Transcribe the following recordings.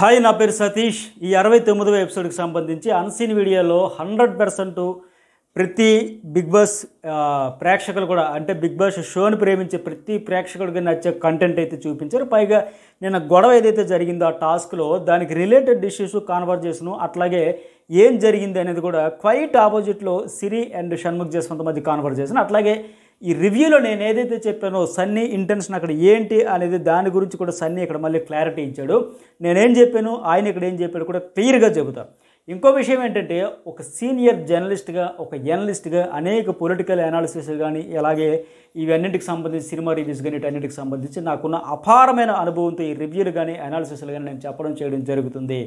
hi నా పేరు సతీష్ ఈ అరవై తొమ్మిదవ ఎపిసోడ్కి సంబంధించి అన్సీన్ వీడియోలో హండ్రెడ్ పర్సెంట్ ప్రతి బిగ్ బాస్ ప్రేక్షకులు కూడా అంటే బిగ్ బాస్ షోని ప్రేమించే ప్రతి ప్రేక్షకుడికి నచ్చే కంటెంట్ అయితే చూపించారు పైగా నిన్న గొడవ ఏదైతే జరిగిందో ఆ టాస్క్లో దానికి రిలేటెడ్ ఇష్యూస్ కాన్వర్జేషను అట్లాగే ఏం జరిగింది అనేది కూడా క్వైట్ ఆపోజిట్లో సిరి అండ్ షణ్ముఖ్ జస్వంత్ మధ్య కాన్వర్జేషన్ అట్లాగే ఈ రివ్యూలో నేను ఏదైతే చెప్పానో సన్నీ ఇంటెన్షన్ అక్కడ ఏంటి అనేది దాని గురించి కూడా సన్నీ ఇక్కడ మళ్ళీ క్లారిటీ ఇచ్చాడు నేనేం చెప్పాను ఆయన ఇక్కడ ఏం చెప్పాడు కూడా క్లియర్గా చెబుతాను ఇంకో విషయం ఏంటంటే ఒక సీనియర్ జర్నలిస్ట్గా ఒక ఎనలిస్ట్గా అనేక పొలిటికల్ అనాలిసిస్ కానీ అలాగే ఇవన్నింటికి సంబంధించి సినిమా రివ్యూస్ కానీ వీటన్నిటికి సంబంధించి నాకున్న అపారమైన అనుభవంతో ఈ రివ్యూలు కానీ అనాలిసిస్లు కానీ నేను చెప్పడం చేయడం జరుగుతుంది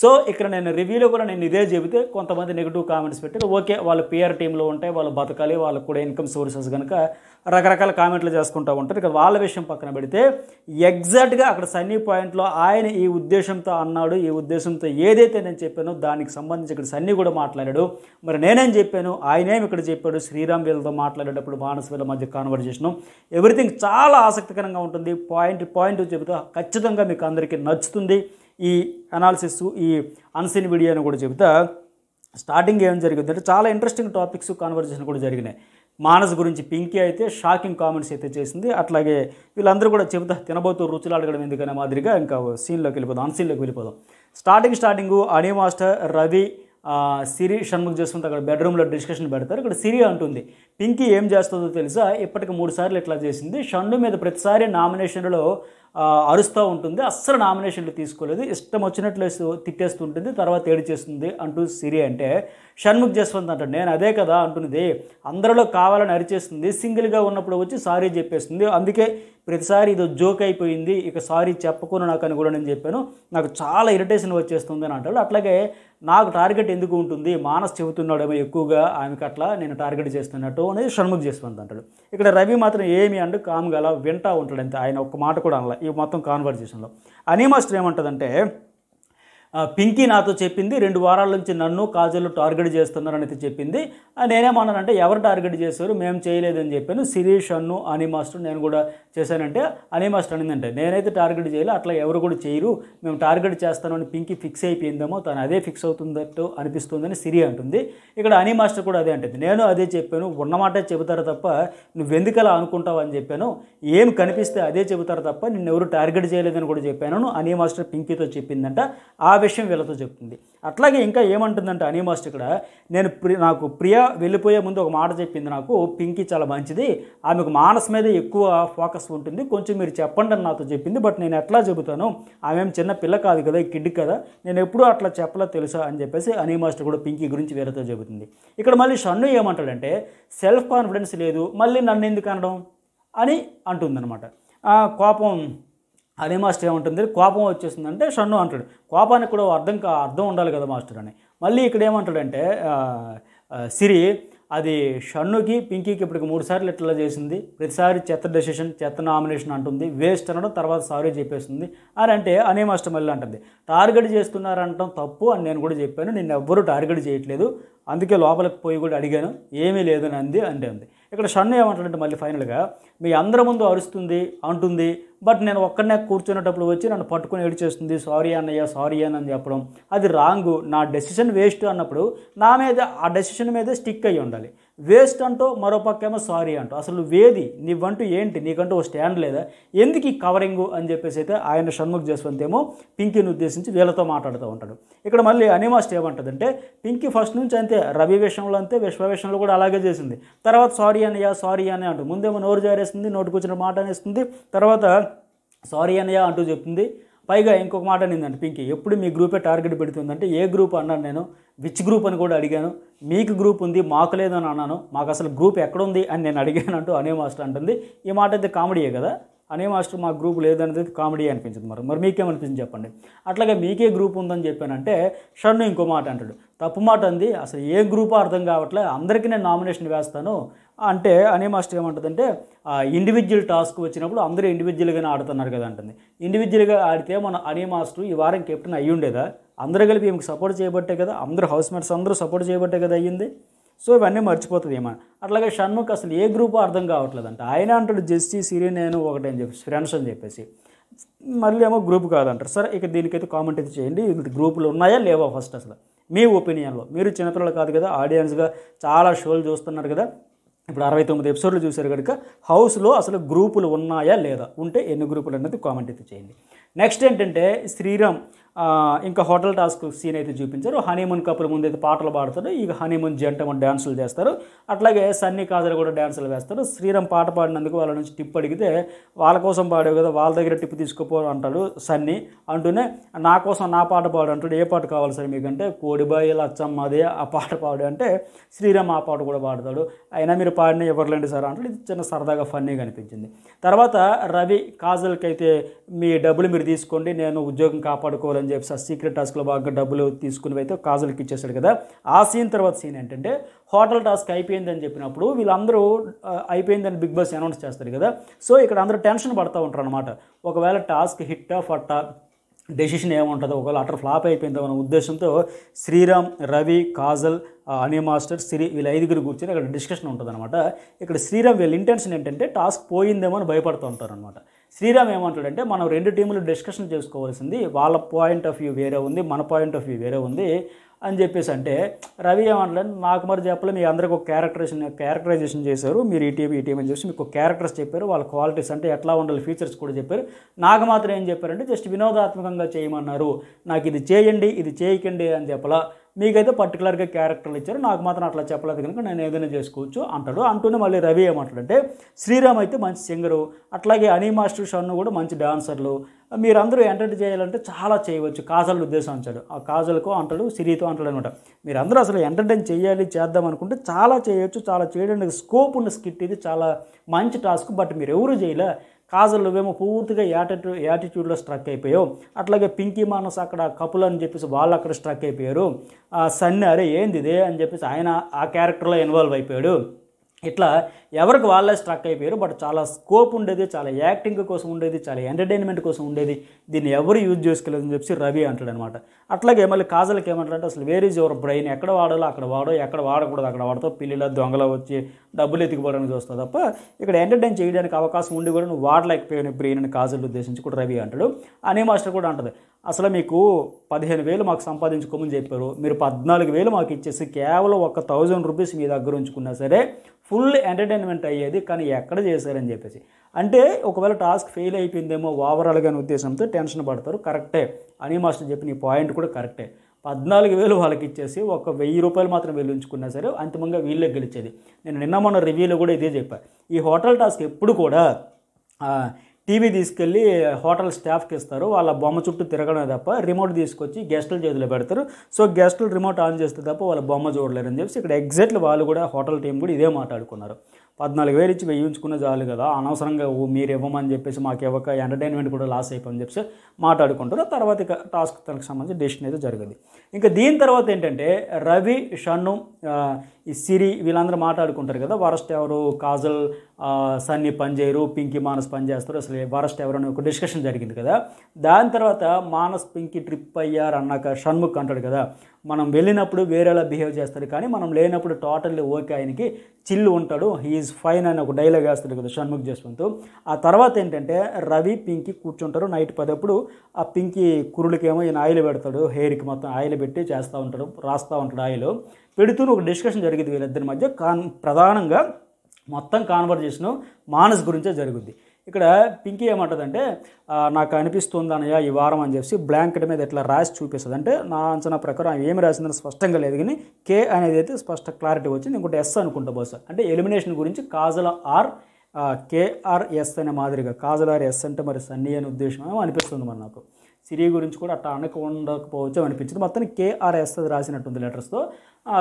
సో ఇక్కడ నేను రివ్యూలో కూడా నేను ఇదే చెబితే కొంతమంది నెగిటివ్ కామెంట్స్ పెట్టారు ఓకే వాళ్ళు పిఆర్ టీంలో ఉంటాయి వాళ్ళు బతకాలి వాళ్ళకు కూడా ఇన్కమ్ సోర్సెస్ కనుక రకరకాల కామెంట్లు చేసుకుంటూ ఉంటారు ఇక వాళ్ళ విషయం పక్కన పెడితే ఎగ్జాక్ట్గా అక్కడ సన్నీ పాయింట్లో ఆయన ఈ ఉద్దేశంతో అన్నాడు ఈ ఉద్దేశంతో ఏదైతే నేను చెప్పానో దానికి సంబంధించి ఇక్కడ సన్నీ కూడా మాట్లాడాడు మరి నేనేం చెప్పాను ఆయనేం ఇక్కడ చెప్పాడు శ్రీరామ్ వీళ్ళతో మాట్లాడేటప్పుడు మానస వీళ్ళ మధ్య కాన్వర్జేషను ఎవ్రీథింగ్ చాలా ఆసక్తికరంగా ఉంటుంది పాయింట్ పాయింట్ చెబుతా ఖచ్చితంగా మీకు అందరికీ నచ్చుతుంది ఈ అనాలిసిస్ ఈ అన్సిన్ వీడియో అని కూడా చెబుతా స్టార్టింగ్ ఏం జరిగిందంటే చాలా ఇంట్రెస్టింగ్ టాపిక్స్ కాన్వర్జేషన్ కూడా జరిగినాయి మానస్ గురించి పింకీ అయితే షాకింగ్ కామెంట్స్ అయితే చేసింది అట్లాగే వీళ్ళందరూ కూడా చెబుతా తినబోతూ రుచులు అడగడం ఎందుకనే మాదిరిగా ఇంకా సీన్లోకి వెళ్ళిపోదాం అన్సీన్లోకి వెళ్ళిపోదాం స్టార్టింగ్ స్టార్టింగ్ అని మాస్టర్ రవి సిరి షణ్ముఖ్ చేసుకుంటే అక్కడ బెడ్రూమ్లో డిస్కషన్ పెడతారు ఇక్కడ సిరి అంటుంది పింకీ ఏం చేస్తుందో తెలుసా ఇప్పటికి మూడు సార్లు ఇట్లా చేసింది షణ్ణు మీద ప్రతిసారి నామినేషన్లో అరుస్తూ ఉంటుంది అస్సలు నామినేషన్లు తీసుకోలేదు ఇష్టం వచ్చినట్లు తిట్టేస్తూ ఉంటుంది తర్వాత చేస్తుంది అంటూ సిరి అంటే షణ్ముఖ్ జస్వంత్ అంటాడు నేను అదే కదా అంటున్నది అందరిలో కావాలని అరిచేస్తుంది సింగిల్గా ఉన్నప్పుడు వచ్చి సారీ చెప్పేస్తుంది అందుకే ప్రతిసారి ఇది జోక్ అయిపోయింది ఇక సారీ చెప్పకుండా నాకు నేను చెప్పాను నాకు చాలా ఇరిటేషన్ వచ్చేస్తుంది అని అంటాడు అట్లాగే నాకు టార్గెట్ ఎందుకు ఉంటుంది మానస్ చెబుతున్నాడేమో ఎక్కువగా ఆమెకు అట్లా నేను టార్గెట్ చేస్తున్నట్టు అనేది షణ్ముఖ్ జస్వంత్ అంటాడు ఇక్కడ రవి మాత్రం ఏమి అంటూ కామ్గా అలా వింటా ఉంటాడు అంతే ఆయన ఒక్క మాట కూడా అనలా ఈ మొత్తం కాన్వర్జేషన్లో అనీమాస్టర్ ఏమంటుందంటే పింకీ నాతో చెప్పింది రెండు వారాల నుంచి నన్ను కాజల్ టార్గెట్ చేస్తున్నారని అయితే చెప్పింది నేనేమన్నానంటే ఎవరు టార్గెట్ చేశారు మేము చేయలేదని చెప్పాను శిరీష్ అన్ను అని మాస్టర్ నేను కూడా చేశానంటే అని మాస్టర్ అనిందంటే నేనైతే టార్గెట్ చేయలే అట్లా ఎవరు కూడా చేయరు మేము టార్గెట్ చేస్తాను అని పింకీ ఫిక్స్ అయిపోయిందేమో తను అదే ఫిక్స్ అవుతుందట్టు అనిపిస్తుందని సిరి అంటుంది ఇక్కడ అని మాస్టర్ కూడా అదే అంటుంది నేను అదే చెప్పాను ఉన్నమాటే చెబుతారు తప్ప నువ్వెందుకలా అనుకుంటావు అని చెప్పాను ఏం కనిపిస్తే అదే చెబుతారు తప్ప నిన్ను ఎవరు టార్గెట్ చేయలేదని కూడా చెప్పాను అని మాస్టర్ పింకీతో చెప్పిందంట ఆ విషయం వీళ్ళతో చెప్తుంది అట్లాగే ఇంకా ఏమంటుందంటే అనిమాస్ట్ ఇక్కడ నేను ప్రి నాకు ప్రియ వెళ్ళిపోయే ముందు ఒక మాట చెప్పింది నాకు పింకీ చాలా మంచిది ఆమెకు మానస్ మీద ఎక్కువ ఫోకస్ ఉంటుంది కొంచెం మీరు చెప్పండి అని నాతో చెప్పింది బట్ నేను ఎట్లా చెబుతాను ఆమె ఏం చిన్న పిల్ల కాదు కదా కిడ్ కదా నేను ఎప్పుడూ అట్లా చెప్పలా తెలుసా అని చెప్పేసి మాస్టర్ కూడా పింకీ గురించి వేరేతో చెబుతుంది ఇక్కడ మళ్ళీ షన్ను ఏమంటాడంటే సెల్ఫ్ కాన్ఫిడెన్స్ లేదు మళ్ళీ నన్ను ఎందుకు అనడం అని అంటుందన్నమాట కోపం అదే మాస్టర్ ఏమంటుంది కోపం వచ్చేసింది అంటే షన్ను అంటాడు కోపానికి కూడా అర్థం కా అర్థం ఉండాలి కదా మాస్టర్ అని మళ్ళీ ఇక్కడ ఏమంటాడంటే సిరి అది షన్నుకి పింకీకి ఇప్పటికి మూడు సార్లు ఇట్లా చేసింది ప్రతిసారి చెత్త డెసిషన్ చెత్త నామినేషన్ అంటుంది వేస్ట్ అనడం తర్వాత సారీ చెప్పేస్తుంది అని అంటే అనే మాస్టర్ మళ్ళీ అంటుంది టార్గెట్ చేస్తున్నారంటం తప్పు అని నేను కూడా చెప్పాను నిన్ను ఎవ్వరూ టార్గెట్ చేయట్లేదు అందుకే లోపలికి పోయి కూడా అడిగాను ఏమీ లేదని అంది అంటే ఉంది ఇక్కడ షన్ను ఏమంటాడంటే మళ్ళీ ఫైనల్గా మీ అందరి ముందు అరుస్తుంది అంటుంది బట్ నేను ఒక్కడనే కూర్చునేటప్పుడు వచ్చి నన్ను పట్టుకుని ఏడిచేస్తుంది సారీ అన్నయ్య సారీ అని అని చెప్పడం అది రాంగు నా డెసిషన్ వేస్ట్ అన్నప్పుడు నా మీద ఆ డెసిషన్ మీద స్టిక్ అయ్యి ఉండాలి వేస్ట్ అంటూ ఏమో సారీ అంటూ అసలు వేది నీవంటూ ఏంటి నీకంటూ ఓ స్టాండ్ లేదా ఎందుకు ఈ కవరింగు అని చెప్పేసి అయితే ఆయన షణ్ముఖ్ జస్వంత్ ఏమో పింకీని ఉద్దేశించి వీళ్ళతో మాట్లాడుతూ ఉంటాడు ఇక్కడ మళ్ళీ అనిమాస్ట్ ఏమంటుందంటే పింకీ ఫస్ట్ నుంచి అంతే రవి విషయంలో అంతే విశ్వ విషయంలో కూడా అలాగే చేసింది తర్వాత సారీ అనయా సారీ అని అంటూ ముందేమో నోరు జారేస్తుంది నోటుకొచ్చిన మాట అనేస్తుంది తర్వాత సారీ అనయా అంటూ చెప్తుంది పైగా ఇంకొక మాట అండి పింకీ ఎప్పుడు మీ గ్రూపే టార్గెట్ పెడుతుందంటే ఏ గ్రూప్ అన్నాను నేను విచ్ గ్రూప్ అని కూడా అడిగాను మీకు గ్రూప్ ఉంది మాకు లేదని అన్నాను మాకు అసలు గ్రూప్ ఎక్కడుంది అని నేను అడిగాను అంటూ అనే మాస్టర్ అంటుంది ఈ మాట అయితే కామెడీయే కదా అనే మాస్టర్ మా గ్రూప్ లేదనేది కామెడీ అనిపించింది మరి మరి మీకేమనిపించింది చెప్పండి అట్లాగే మీకే గ్రూప్ ఉందని చెప్పానంటే షన్ను ఇంకో మాట అంటాడు తప్పు మాట అంది అసలు ఏ గ్రూప్ అర్థం కావట్లే అందరికీ నేను నామినేషన్ వేస్తాను అంటే అనే మాస్టర్ ఏమంటుందంటే ఇండివిజువల్ టాస్క్ వచ్చినప్పుడు అందరూ ఇండివిజువల్గానే ఆడుతున్నారు కదా అంటుంది ఇండివిజువల్గా ఆడితే మన అనే మాస్టర్ ఈ వారం కెప్టెన్ అయ్యి ఉండేదా అందరూ కలిపి ఏమికి సపోర్ట్ చేయబట్టే కదా అందరూ హౌస్ మేట్స్ అందరూ సపోర్ట్ చేయబట్టే కదా అయ్యింది సో ఇవన్నీ మర్చిపోతుంది ఏమని అట్లాగే షణ్ముఖ్ అసలు ఏ గ్రూప్ అర్థం కావట్లేదు అంటే ఆయన అంటాడు జస్టి సిరి నేను ఒకటే అని చెప్పేసి ఫ్రెండ్స్ అని చెప్పేసి మళ్ళీ ఏమో గ్రూప్ కాదంటారు సరే ఇక దీనికైతే కామెంట్ అయితే చేయండి గ్రూపులు ఉన్నాయా లేవా ఫస్ట్ అసలు మీ ఒపీనియన్లో మీరు చిన్నపిల్లలు కాదు కదా ఆడియన్స్గా చాలా షోలు చూస్తున్నారు కదా ఇప్పుడు అరవై తొమ్మిది ఎపిసోడ్లు చూశారు కనుక హౌస్లో అసలు గ్రూపులు ఉన్నాయా లేదా ఉంటే ఎన్ని గ్రూపులు అనేది కామెంట్ అయితే చేయండి నెక్స్ట్ ఏంటంటే శ్రీరామ్ ఇంకా హోటల్ టాస్క్ సీన్ అయితే చూపించారు హనీమూన్ కప్పుల ముందు అయితే పాటలు పాడతారు ఇక హనీమూన్ జంట డ్యాన్సులు చేస్తారు అట్లాగే సన్నీ కాజలు కూడా డ్యాన్సులు వేస్తారు శ్రీరామ్ పాట పాడినందుకు వాళ్ళ నుంచి టిప్ అడిగితే వాళ్ళ కోసం పాడేవి కదా వాళ్ళ దగ్గర టిప్ తీసుకోపో అంటాడు సన్నీ అంటూనే నా కోసం నా పాట పాడు అంటాడు ఏ పాట కావాలి సార్ మీకంటే కోడిబాయి లచ్చమ్మది ఆ పాట పాడు అంటే శ్రీరామ్ ఆ పాట కూడా పాడతాడు అయినా మీరు పాడిన ఇవ్వట్లేండి సార్ అంటాడు ఇది చిన్న సరదాగా ఫన్నీగా అనిపించింది తర్వాత రవి కాజల్కి అయితే మీ డబ్బులు మీరు తీసుకోండి నేను ఉద్యోగం కాపాడుకోవాలని అని చెప్పి సీక్రెట్ టాస్క్లో బాగా డబ్బులు తీసుకుని అయితే కాజల్కి ఇచ్చేసాడు కదా ఆ సీన్ తర్వాత సీన్ ఏంటంటే హోటల్ టాస్క్ అయిపోయిందని చెప్పినప్పుడు వీళ్ళందరూ అయిపోయిందని బిగ్ బాస్ అనౌన్స్ చేస్తారు కదా సో ఇక్కడ అందరూ టెన్షన్ పడుతూ ఉంటారు అనమాట ఒకవేళ టాస్క్ హిట్టా ఫట్టా డెసిషన్ ఏముంటుందో ఒకవేళ అటర్ ఫ్లాప్ అయిపోయిందో అనే ఉద్దేశంతో శ్రీరామ్ రవి కాజల్ అనే మాస్టర్ శ్రీ వీళ్ళ ఐదుగురు కూర్చొని అక్కడ డిస్కషన్ అనమాట ఇక్కడ శ్రీరామ్ వీళ్ళ ఇంటెన్షన్ ఏంటంటే టాస్క్ పోయిందేమో అని భయపడుతూ అనమాట శ్రీరామ్ ఏమంటాడంటే మనం రెండు టీములు డిస్కషన్ చేసుకోవాల్సింది వాళ్ళ పాయింట్ ఆఫ్ వ్యూ వేరే ఉంది మన పాయింట్ ఆఫ్ వ్యూ వేరే ఉంది అని చెప్పేసి అంటే రవి ఏమంటాడు నాకు మరి చెప్పలే మీ అందరికి ఒక క్యారెక్టరేషన్ క్యారెక్టరైజేషన్ చేశారు మీరు ఈ టీం ఈ టీం అని చెప్పి మీకు క్యారెక్టర్స్ చెప్పారు వాళ్ళ క్వాలిటీస్ అంటే ఎట్లా ఉండాలి ఫీచర్స్ కూడా చెప్పారు నాకు మాత్రం ఏం చెప్పారంటే జస్ట్ వినోదాత్మకంగా చేయమన్నారు నాకు ఇది చేయండి ఇది చేయకండి అని చెప్పలా మీకైతే పర్టికులర్గా క్యారెక్టర్లు ఇచ్చారు నాకు మాత్రం అట్లా చెప్పలేదు కనుక నేను ఏదైనా చేసుకోవచ్చు అంటాడు అంటూనే మళ్ళీ రవి ఏమంటాడంటే శ్రీరామ్ అయితే మంచి సింగరు అట్లాగే అనీ మాస్టర్ షన్ను కూడా మంచి డాన్సర్లు మీరందరూ ఎంటర్టైన్ చేయాలంటే చాలా చేయవచ్చు కాజల్ ఉద్దేశం అంటాడు ఆ కాజల్కు అంటాడు సిరితో అంటాడు అనమాట మీరందరూ అసలు ఎంటర్టైన్ చేయాలి చేద్దాం అనుకుంటే చాలా చేయవచ్చు చాలా చేయడానికి స్కోప్ ఉన్న స్కిట్ ఇది చాలా మంచి టాస్క్ బట్ మీరు ఎవరు చేయలే కాజల్ నువ్వేమో పూర్తిగా యాటిట్యూ యాటిట్యూడ్లో స్ట్రక్ అయిపోయావు అట్లాగే పింకీ మానస్ అక్కడ కపుల్ అని చెప్పేసి వాళ్ళు అక్కడ స్ట్రక్ అయిపోయారు సన్నీ అరే ఏంది ఇదే అని చెప్పేసి ఆయన ఆ క్యారెక్టర్లో ఇన్వాల్వ్ అయిపోయాడు ఇట్లా ఎవరికి వాళ్ళే స్ట్రక్ అయిపోయారు బట్ చాలా స్కోప్ ఉండేది చాలా యాక్టింగ్ కోసం ఉండేది చాలా ఎంటర్టైన్మెంట్ కోసం ఉండేది దీన్ని ఎవరు యూజ్ చేసుకోలేదని చెప్పి రవి అంటాడు అనమాట అట్లాగే మళ్ళీ కాజల్కి ఏమంటాడంటే అసలు వేర్ ఈజ్ యువర్ బ్రెయిన్ ఎక్కడ వాడాలో అక్కడ వాడో ఎక్కడ వాడకూడదు అక్కడ వాడతో పిల్లిలో దొంగలో వచ్చి డబ్బులు ఎత్తుకుపోవడానికి చూస్తావు తప్ప ఇక్కడ ఎంటర్టైన్ చేయడానికి అవకాశం ఉండి కూడా నువ్వు వాడలేకపోయిన బ్రెయిన్ అని కాజల్ ఉద్దేశించి కూడా రవి అంటాడు అనే మాస్టర్ కూడా అంటుంది అసలు మీకు పదిహేను వేలు మాకు సంపాదించుకోమని చెప్పారు మీరు పద్నాలుగు వేలు మాకు ఇచ్చేసి కేవలం ఒక థౌజండ్ రూపీస్ మీ దగ్గర ఉంచుకున్నా సరే ఫుల్ ఎంటర్టైన్మెంట్ అయ్యేది కానీ ఎక్కడ చేశారని చెప్పేసి అంటే ఒకవేళ టాస్క్ ఫెయిల్ అయిపోయిందేమో ఓవరాల్ అనే ఉద్దేశంతో టెన్షన్ పడతారు కరెక్టే అని మాస్టర్ చెప్పిన ఈ పాయింట్ కూడా కరెక్టే పద్నాలుగు వేలు వాళ్ళకి ఇచ్చేసి ఒక వెయ్యి రూపాయలు మాత్రం వెళ్ళించుకున్నా ఉంచుకున్నా సరే అంతిమంగా వీళ్ళే గెలిచేది నేను నిన్న మొన్న రివ్యూలో కూడా ఇదే చెప్పాను ఈ హోటల్ టాస్క్ ఎప్పుడు కూడా టీవీ తీసుకెళ్ళి హోటల్ స్టాఫ్కి ఇస్తారు వాళ్ళ బొమ్మ చుట్టూ తిరగడమే తప్ప రిమోట్ తీసుకొచ్చి గెస్టుల చేతిలో పెడతారు సో గెస్టులు రిమోట్ ఆన్ చేస్తే తప్ప వాళ్ళ బొమ్మ చూడలేరు అని ఇక్కడ ఎగ్జాక్ట్లీ వాళ్ళు కూడా హోటల్ టీం కూడా ఇదే మాట్లాడుకున్నారు పద్నాలుగు వేలు ఇచ్చి వేయించుకున్న చాలు కదా అనవసరంగా మీరు ఇవ్వమని చెప్పేసి మాకు ఇవ్వక ఎంటర్టైన్మెంట్ కూడా లాస్ అయిపోయని చెప్పేసి మాట్లాడుకుంటారు తర్వాత ఇక టాస్క్ తనకు సంబంధించి డెసిషన్ అయితే జరిగింది ఇంకా దీని తర్వాత ఏంటంటే రవి షణ్ను ఈ సిరి వీళ్ళందరూ మాట్లాడుకుంటారు కదా వరస్ట్ ఎవరు కాజల్ సన్ని పని చేయరు పింకీ మానస్ పని చేస్తారు అసలు వరస్ట్ ఎవరు అని ఒక డిస్కషన్ జరిగింది కదా దాని తర్వాత మానస్ పింకీ ట్రిప్ అయ్యారు అన్నాక షణ్ముఖ్ అంటాడు కదా మనం వెళ్ళినప్పుడు వేరేలా బిహేవ్ చేస్తాడు కానీ మనం లేనప్పుడు టోటల్లీ ఓకే ఆయనకి చిల్లు ఉంటాడు హీఈస్ ఫైన్ అని ఒక డైలాగ్ వేస్తాడు కదా షణ్ముఖ్ జస్వంత్ ఆ తర్వాత ఏంటంటే రవి పింకి కూర్చుంటారు నైట్ పదప్పుడు ఆ పింకి కురులకేమో ఈయన ఆయిల్ పెడతాడు హెయిర్కి మొత్తం ఆయిల్ పెట్టి చేస్తూ ఉంటాడు రాస్తూ ఉంటాడు ఆయిల్ పెడుతూ ఒక డిస్కషన్ జరిగింది వీళ్ళిద్దరి మధ్య కాన్ ప్రధానంగా మొత్తం కాన్వర్జేషను మానస్ గురించే జరుగుద్ది ఇక్కడ పింకీ ఏమంటుందంటే నాకు అనిపిస్తుంది అన్నయ్య ఈ వారం అని చెప్పి బ్లాంకెట్ మీద ఎట్లా రాసి చూపిస్తుంది అంటే నా అంచనా ప్రకారం ఏమి రాసిందని స్పష్టంగా లేదు కానీ కే అనేది అయితే స్పష్ట క్లారిటీ వచ్చింది ఇంకోటి ఎస్ అనుకుంటా బహుశా అంటే ఎలిమినేషన్ గురించి కాజల ఆర్ కేఆర్ఎస్ అనే మాదిరిగా కాజల్ ఆర్ ఎస్ అంటే మరి సన్నీ అనే ఉద్దేశం అనిపిస్తుంది మరి నాకు సిరి గురించి కూడా అట్లా అనక ఉండకపోవచ్చు అనిపించింది మొత్తం కేఆర్ఎస్ అది రాసినట్టుంది లెటర్స్తో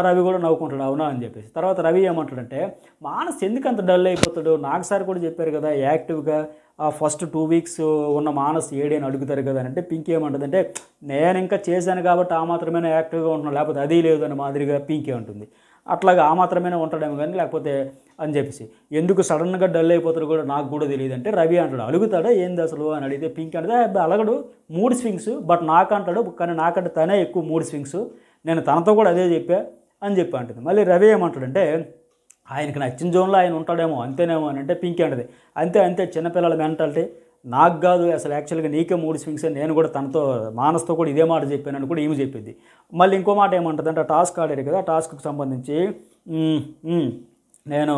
రవి కూడా నవ్వుకుంటాడు అవునా అని చెప్పేసి తర్వాత రవి ఏమంటాడంటే మానస్ ఎందుకు అంత డల్ అయిపోతాడు నాకు సార్ కూడా చెప్పారు కదా యాక్టివ్గా ఆ ఫస్ట్ టూ వీక్స్ ఉన్న మానస్ అని అడుగుతారు కదా అంటే పింక్ ఏమంటుంది అంటే నేను ఇంకా చేశాను కాబట్టి ఆ మాత్రమే యాక్టివ్గా ఉంటున్నాను లేకపోతే అది లేదు అని మాదిరిగా పింకే ఉంటుంది అట్లాగా ఆ మాత్రమే ఉంటాడేమో కానీ లేకపోతే అని చెప్పేసి ఎందుకు సడన్గా డల్ అయిపోతారు కూడా నాకు కూడా తెలియదు అంటే రవి అంటాడు అలుగుతాడా ఏంది అసలు అని అడిగితే పింక్ అంటే అలగడు మూడు స్వింగ్స్ బట్ నాకంటాడు కానీ నాకంటే తనే ఎక్కువ మూడు స్వింగ్స్ నేను తనతో కూడా అదే చెప్పా అని చెప్పి అంటుంది మళ్ళీ రవి ఏమంటాడంటే ఆయనకి నచ్చిన జోన్లో ఆయన ఉంటాడేమో అంతేనేమో అని అంటే పింక్ అంటది అంతే అంతే చిన్నపిల్లల మెంటాలిటీ నాకు కాదు అసలు యాక్చువల్గా నీకే మూడు స్వింగ్స్ నేను కూడా తనతో మానస్తో కూడా ఇదే మాట చెప్పానని కూడా ఏమి చెప్పింది మళ్ళీ ఇంకో మాట ఏమంటుంది అంటే టాస్క్ ఆడారు కదా టాస్క్కి సంబంధించి నేను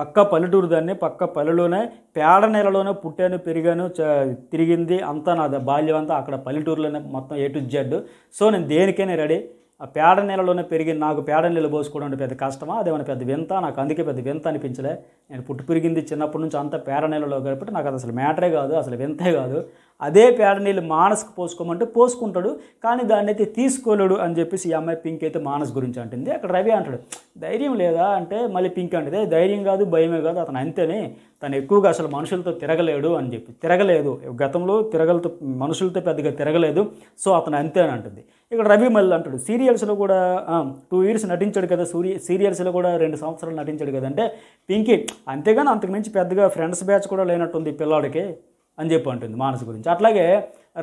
పక్క పల్లెటూరు దాన్ని పక్క పల్లెలోనే పేడ నెలలోనే పుట్టాను పెరిగాను తిరిగింది అంతా నా బాల్యం అంతా అక్కడ పల్లెటూరులోనే మొత్తం ఏ టు జెడ్ సో నేను దేనికైనా రెడీ ఆ పేడ నెలలోనే పెరిగి నాకు పేడ నెల పోసుకోవడం అంటే పెద్ద కష్టమా అదేమైనా పెద్ద వింత నాకు అందుకే పెద్ద వింత అనిపించలే నేను పుట్టు పెరిగింది చిన్నప్పటి నుంచి అంత పేడ నెలలో కాబట్టి నాకు అది అసలు మ్యాటరే కాదు అసలు వింతే కాదు అదే పేడ నీళ్ళు మానస్కు పోసుకోమంటే పోసుకుంటాడు కానీ దాన్ని అయితే తీసుకోలేడు అని చెప్పేసి ఈ అమ్మాయి పింక్ అయితే మానస్ గురించి అంటుంది అక్కడ రవి అంటాడు ధైర్యం లేదా అంటే మళ్ళీ పింక్ అంటది ధైర్యం కాదు భయమే కాదు అతను అంతేనే తను ఎక్కువగా అసలు మనుషులతో తిరగలేడు అని చెప్పి తిరగలేదు గతంలో తిరగలతో మనుషులతో పెద్దగా తిరగలేదు సో అతను అంతే అని అంటుంది ఇక్కడ రవి మల్లి అంటాడు సీరియల్స్లో కూడా టూ ఇయర్స్ నటించాడు కదా సూర్య సీరియల్స్లో కూడా రెండు సంవత్సరాలు నటించాడు కదంటే పింకి అంతేగాని అంతకుమించి పెద్దగా ఫ్రెండ్స్ బ్యాచ్ కూడా లేనట్టుంది పిల్లాడికి అని చెప్పి అంటుంది మానసు గురించి అట్లాగే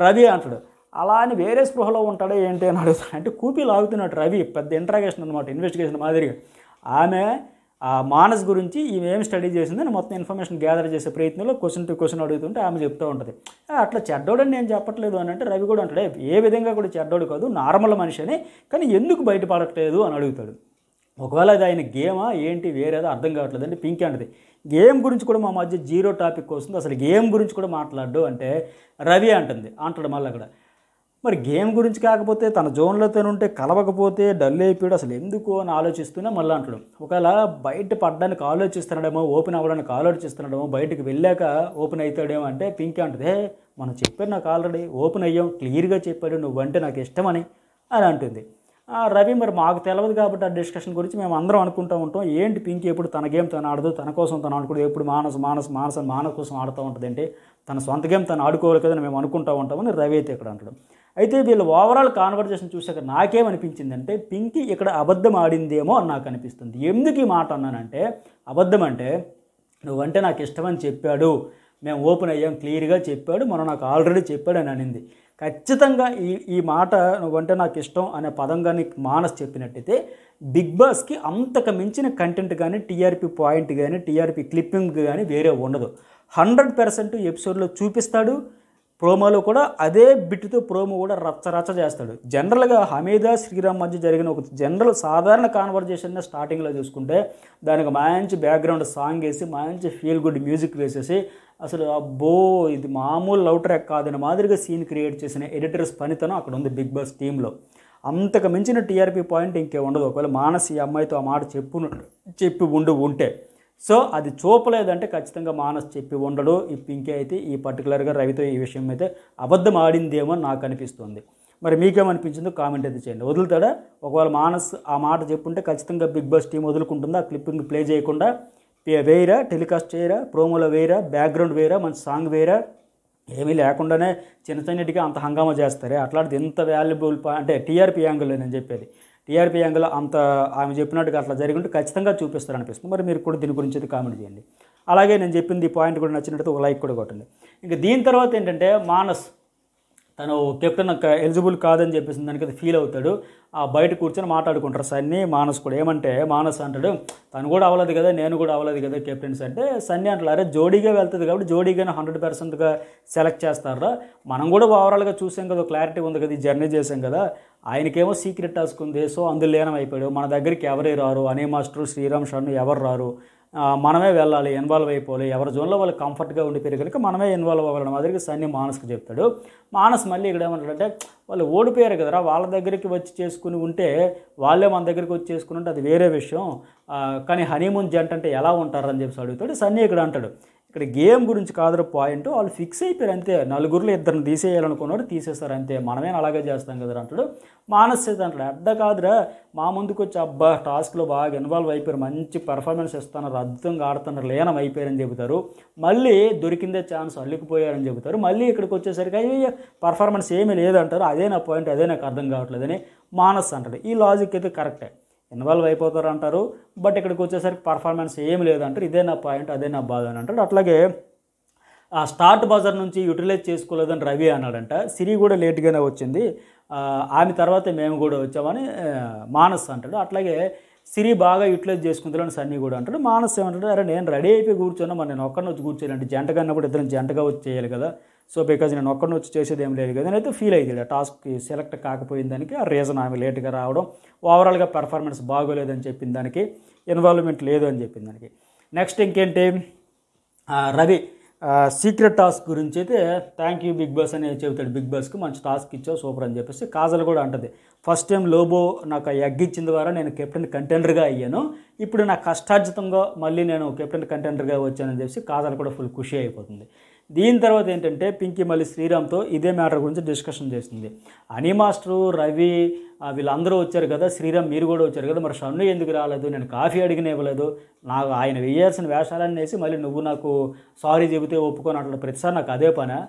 రవి అంటాడు అలా అని వేరే స్పృహలో ఉంటాడో ఏంటి అని అడుగుతాడు అంటే కూపీ లాగుతున్నాడు రవి పెద్ద ఇంట్రాగేషన్ అనమాట ఇన్వెస్టిగేషన్ మాదిరిగా ఆమె ఆ మానస్ గురించి ఈమె ఏం స్టడీ చేసిందని మొత్తం ఇన్ఫర్మేషన్ గ్యాదర్ చేసే ప్రయత్నంలో క్వశ్చన్ టు క్వశ్చన్ అడుగుతుంటే ఆమె చెప్తూ ఉంటుంది అట్లా చెడ్డోడని నేను చెప్పట్లేదు అని అంటే రవి కూడా అంటాడే ఏ విధంగా కూడా చెడ్డోడు కాదు నార్మల్ మనిషి అని కానీ ఎందుకు బయటపడట్లేదు అని అడుగుతాడు ఒకవేళ అది ఆయన గేమా ఏంటి వేరేదో అర్థం కావట్లేదు అంటే పింక్ అంటది గేమ్ గురించి కూడా మా మధ్య జీరో టాపిక్ వస్తుంది అసలు గేమ్ గురించి కూడా మాట్లాడు అంటే రవి అంటుంది అంటాడు మళ్ళీ అక్కడ మరి గేమ్ గురించి కాకపోతే తన జోన్లో ఉంటే కలవకపోతే డల్ అయిపోయాడు అసలు ఎందుకు అని ఆలోచిస్తూనే మళ్ళీ అంటాడు ఒకవేళ బయట పడ్డానికి ఆలోచిస్తున్నాడేమో ఓపెన్ అవ్వడానికి ఆలోచిస్తున్నాడేమో బయటకు వెళ్ళాక ఓపెన్ అవుతాడేమో అంటే పింక్ అంటుంది మనం చెప్పాడు నాకు ఆల్రెడీ ఓపెన్ అయ్యాం క్లియర్గా చెప్పాడు నువ్వంటే నాకు ఇష్టమని అని అంటుంది రవి మరి మాకు తెలియదు కాబట్టి ఆ డిస్కషన్ గురించి మేము అందరం అనుకుంటూ ఉంటాం ఏంటి పింక్ ఎప్పుడు తన గేమ్ తను ఆడదు తన కోసం తను ఆడుకోడు ఎప్పుడు మానస్ మానస్ మానస్ అని మానస్ కోసం ఆడుతూ ఉంటుందండి తన సొంత గేమ్ తను ఆడుకోవాలి కదా మేము అనుకుంటూ ఉంటామని రవి అయితే ఇక్కడ అంటాడు అయితే వీళ్ళు ఓవరాల్ కాన్వర్జేషన్ చూశాక నాకేమనిపించిందంటే పింక్ ఇక్కడ అబద్ధం ఆడిందేమో అని నాకు అనిపిస్తుంది ఎందుకు ఈ మాట అన్నానంటే అబద్ధం అంటే నువ్వంటే నాకు ఇష్టమని చెప్పాడు మేము ఓపెన్ అయ్యాం క్లియర్గా చెప్పాడు మనం నాకు ఆల్రెడీ చెప్పాడు అని అనింది ఖచ్చితంగా ఈ ఈ మాట నువ్వంటే నాకు ఇష్టం అనే పదంగా నీకు మానస్ చెప్పినట్టయితే బిగ్ బాస్కి అంతకు మించిన కంటెంట్ కానీ టీఆర్పీ పాయింట్ కానీ టీఆర్పీ క్లిప్పింగ్ కానీ వేరే ఉండదు హండ్రెడ్ పర్సెంట్ ఎపిసోడ్లో చూపిస్తాడు ప్రోమోలో కూడా అదే బిట్టుతో ప్రోమో కూడా రచ్చరచ్చ చేస్తాడు జనరల్గా హమీదా శ్రీరామ్ మధ్య జరిగిన ఒక జనరల్ సాధారణ కాన్వర్జేషన్ స్టార్టింగ్లో చూసుకుంటే దానికి మంచి బ్యాక్గ్రౌండ్ సాంగ్ వేసి మంచి ఫీల్ గుడ్ మ్యూజిక్ వేసేసి అసలు అబ్బో ఇది మామూలు లవ్ ట్రాక్ కాదని మాదిరిగా సీన్ క్రియేట్ చేసిన ఎడిటర్స్ పనితనం అక్కడ ఉంది బిగ్ బాస్ టీంలో అంతకు మించిన టీఆర్పీ పాయింట్ ఇంకే ఉండదు ఒకవేళ మానసి అమ్మాయితో ఆ మాట చెప్పు చెప్పి ఉండు ఉంటే సో అది చూపలేదంటే ఖచ్చితంగా మానస్ చెప్పి ఉండడు ఈ పింకీ అయితే ఈ పర్టికులర్గా రవితో ఈ విషయం అయితే అబద్ధం ఆడిందేమో నాకు అనిపిస్తుంది మరి మీకేమనిపించిందో కామెంట్ అయితే చేయండి వదులుతాడా ఒకవేళ మానస్ ఆ మాట చెప్పుంటే ఖచ్చితంగా బిగ్ బాస్ టీం వదులుకుంటుందా ఆ క్లిప్పింగ్ ప్లే చేయకుండా వేయరా టెలికాస్ట్ చేయరా ప్రోమోలో వేయరా బ్యాక్గ్రౌండ్ వేయరా మంచి సాంగ్ వేయరా ఏమీ లేకుండానే చిన్న చిన్నటిగా అంత హంగామా చేస్తారే అట్లాంటిది ఎంత వాల్యుబుల్ అంటే టీఆర్పీ యాంగిల్లో నేను చెప్పేది టీఆర్పీ యాంగిల్ అంత ఆమె చెప్పినట్టుగా అట్లా జరిగింటే ఖచ్చితంగా చూపిస్తారనిపిస్తుంది మరి మీరు కూడా దీని గురించి అయితే కామెంట్ చేయండి అలాగే నేను చెప్పింది ఈ పాయింట్ కూడా నచ్చినట్టు ఒక లైక్ కూడా కొట్టండి ఇంకా దీని తర్వాత ఏంటంటే మానస్ తను కెప్టెన్ ఎలిజిబుల్ కాదని చెప్పేసి దానికి ఫీల్ అవుతాడు ఆ బయట కూర్చొని మాట్లాడుకుంటారు సన్నీ మానస్ కూడా ఏమంటే మానస్ అంటాడు తను కూడా అవ్వలేదు కదా నేను కూడా అవ్వలేదు కదా కెప్టెన్స్ అంటే సన్నీ అంటారు అరే జోడీగా వెళ్తుంది కాబట్టి జోడీగానే హండ్రెడ్ పర్సెంట్గా సెలెక్ట్ చేస్తారా మనం కూడా ఓవరాల్గా చూసాం కదా క్లారిటీ ఉంది కదా ఈ జర్నీ చేసాం కదా ఆయనకేమో సీక్రెట్ టాస్క్ ఉంది సో అందులో అయిపోయాడు మన దగ్గరికి ఎవరే రారు అనే మాస్టర్ శ్రీరామ్ షన్ను ఎవరు రారు మనమే వెళ్ళాలి ఇన్వాల్వ్ అయిపోవాలి ఎవరి జోన్లో వాళ్ళు కంఫర్ట్గా ఉండిపోయారు కనుక మనమే ఇన్వాల్వ్ అవ్వాలి మాదిరికి సన్ని మానసుకు చెప్తాడు మానస్ మళ్ళీ ఇక్కడ ఏమంటాడంటే వాళ్ళు ఓడిపోయారు కదరా వాళ్ళ దగ్గరికి వచ్చి చేసుకుని ఉంటే వాళ్ళే మన దగ్గరికి వచ్చి చేసుకుని ఉంటే అది వేరే విషయం కానీ హనీమూన్ జంట అంటే ఎలా ఉంటారని చెప్పి అడుగుతాడు సన్నీ ఇక్కడ అంటాడు ఇక్కడ గేమ్ గురించి కాదు పాయింట్ వాళ్ళు ఫిక్స్ అయిపోయారు అంతే నలుగురిలో ఇద్దరిని తీసేయాలనుకున్నారు తీసేస్తారు అంతే మనమే అలాగే చేస్తాం కదా అంటాడు మానసిత అంటాడు అర్థం కాదురా మా ముందుకు వచ్చి అబ్బా టాస్క్లో బాగా ఇన్వాల్వ్ అయిపోయారు మంచి పర్ఫార్మెన్స్ ఇస్తున్నారు అద్భుతంగా ఆడుతున్నారు లేనం అయిపోయారని చెబుతారు మళ్ళీ దొరికిందే ఛాన్స్ అల్లుకుపోయారని చెబుతారు మళ్ళీ ఇక్కడికి వచ్చేసరికి అయ్యే పర్ఫార్మెన్స్ ఏమీ లేదంటారు అదే నా పాయింట్ అదే నాకు అర్థం కావట్లేదని మానస్ అంటాడు ఈ లాజిక్ అయితే కరెక్టే ఇన్వాల్వ్ అయిపోతారు అంటారు బట్ ఇక్కడికి వచ్చేసరికి పర్ఫార్మెన్స్ ఏం లేదంటారు ఇదే నా పాయింట్ అదే నా బాధ అని అంటాడు అట్లాగే ఆ స్టార్ట్ బజార్ నుంచి యూటిలైజ్ చేసుకోలేదని రవి అన్నాడంట సిరి కూడా లేట్గానే వచ్చింది ఆమె తర్వాత మేము కూడా వచ్చామని మానస్ అంటాడు అట్లాగే సిరి బాగా యూటిలైజ్ చేసుకుంటారని సన్నీ కూడా అంటాడు మానస్ ఏమంటాడు అరే నేను రెడీ అయిపోయి కూర్చున్నా మరి నేను ఒక్కడిని వచ్చి కూర్చోలేండి జంటగా అన్నప్పుడు ఇద్దరం జంటగా వచ్చి చేయాలి కదా సో బికాజ్ నేను ఒక్కడిని వచ్చి చేసేది ఏం లేదు కదా నేనైతే ఫీల్ అయ్యాడు టాస్క్ సెలెక్ట్ కాకపోయిన దానికి ఆ రీజన్ ఆమె లేట్గా రావడం ఓవరాల్గా పెర్ఫార్మెన్స్ బాగోలేదని చెప్పిన దానికి ఇన్వాల్వ్మెంట్ లేదు అని చెప్పిన దానికి నెక్స్ట్ ఇంకేంటి రవి సీక్రెట్ టాస్క్ గురించి అయితే థ్యాంక్ యూ బిగ్ బాస్ అని చెబుతాడు బిగ్ బాస్కి మంచి టాస్క్ ఇచ్చావు సూపర్ అని చెప్పేసి కాజల్ కూడా అంటది ఫస్ట్ టైం లోబో నాకు ఇచ్చిన ద్వారా నేను కెప్టెన్ కంటెండర్గా అయ్యాను ఇప్పుడు నా కష్టార్జితంగా మళ్ళీ నేను కెప్టెన్ కంటెండర్గా వచ్చానని చెప్పేసి కాజల్ కూడా ఫుల్ ఖుషి అయిపోతుంది దీని తర్వాత ఏంటంటే పింకీ మళ్ళీ శ్రీరామ్తో ఇదే మ్యాటర్ గురించి డిస్కషన్ చేసింది అనీ మాస్టరు రవి వీళ్ళందరూ వచ్చారు కదా శ్రీరామ్ మీరు కూడా వచ్చారు కదా మరి షన్ను ఎందుకు రాలేదు నేను కాఫీ అడిగిన ఇవ్వలేదు నాకు ఆయన వేయాల్సిన వేషాలన్నీ వేసి మళ్ళీ నువ్వు నాకు సారీ చెబితే ఒప్పుకొని అంటాడు ప్రతిసారి నాకు అదే పని